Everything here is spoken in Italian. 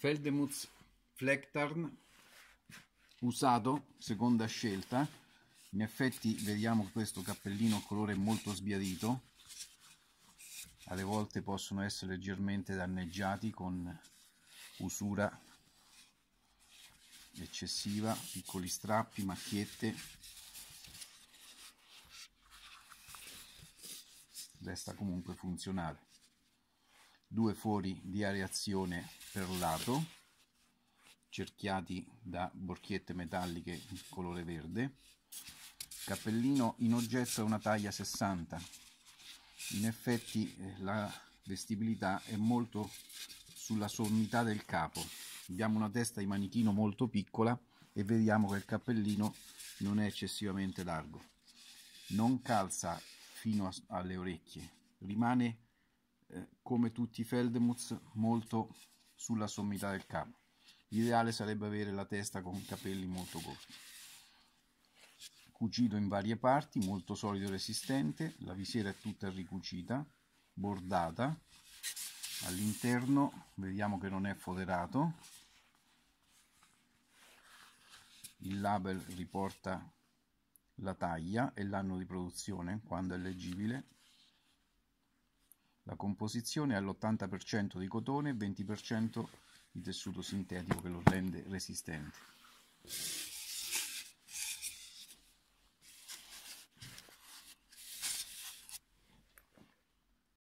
Feldemuth Flectarn usato, seconda scelta. In effetti vediamo questo cappellino colore molto sbiadito. Alle volte possono essere leggermente danneggiati con usura eccessiva, piccoli strappi, macchiette. Resta comunque funzionale due fori di areazione per lato cerchiati da borchiette metalliche colore verde cappellino in oggetto è una taglia 60 in effetti eh, la vestibilità è molto sulla sommità del capo abbiamo una testa di manichino molto piccola e vediamo che il cappellino non è eccessivamente largo non calza fino a, alle orecchie rimane eh, come tutti i Feldmuth molto sulla sommità del capo. L'ideale sarebbe avere la testa con capelli molto corti. Cucito in varie parti, molto solido e resistente, la visiera è tutta ricucita, bordata, all'interno vediamo che non è foderato, il label riporta la taglia e l'anno di produzione quando è leggibile la composizione è all'ottanta per cento di cotone e venti per cento di tessuto sintetico che lo rende resistente.